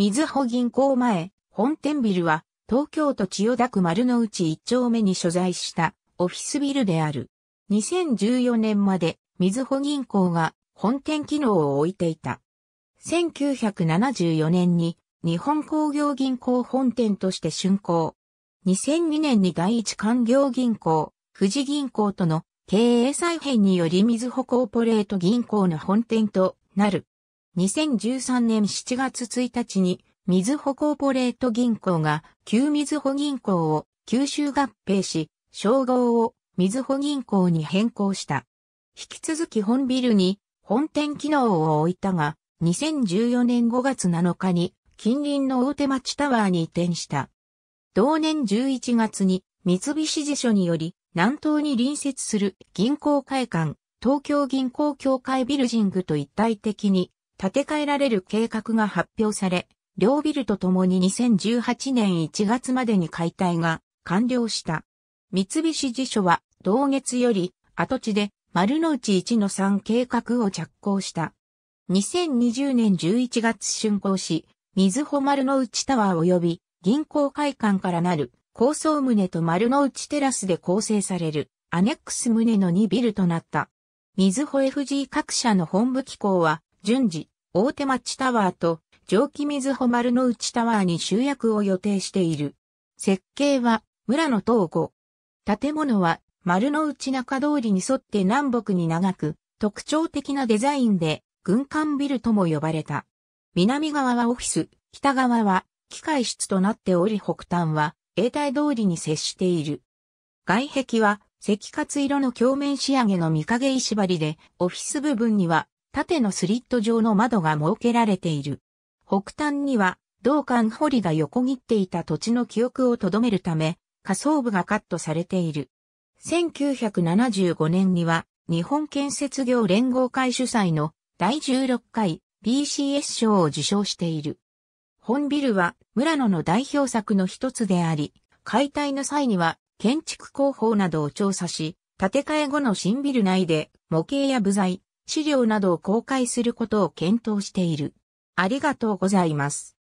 水穂銀行前、本店ビルは、東京都千代田区丸の内1丁目に所在したオフィスビルである。2014年まで、水穂銀行が本店機能を置いていた。1974年に日本工業銀行本店として竣工。2002年に第一官業銀行、富士銀行との経営再編により水穂コーポレート銀行の本店となる。2013年7月1日に、みずほコーポレート銀行が、旧みずほ銀行を吸収合併し、称号をみずほ銀行に変更した。引き続き本ビルに本店機能を置いたが、2014年5月7日に近隣の大手町タワーに移転した。同年11月に三菱地所により南東に隣接する銀行会館、東京銀行協会ビルジングと一体的に建て替えられる計画が発表され、両ビルとともに2018年1月までに解体が完了した。三菱地所は同月より跡地で丸の内1の3計画を着工した。2020年11月竣工し、水穂丸の内タワー及び銀行会館からなる高層棟と丸の内テラスで構成されるアネックス棟の2ビルとなった。水穂 FG 各社の本部機構は順次、大手町タワーと蒸気水穂丸の内タワーに集約を予定している。設計は村の東吾。建物は丸の内中通りに沿って南北に長く、特徴的なデザインで軍艦ビルとも呼ばれた。南側はオフィス、北側は機械室となっており北端は永代通りに接している。外壁は赤活色の鏡面仕上げの見影石張りで、オフィス部分には縦のスリット状の窓が設けられている。北端には、道館堀が横切っていた土地の記憶を留めるため、下層部がカットされている。1975年には、日本建設業連合会主催の第16回 BCS 賞を受賞している。本ビルは村野の代表作の一つであり、解体の際には建築工法などを調査し、建て替え後の新ビル内で模型や部材、資料などを公開することを検討している。ありがとうございます。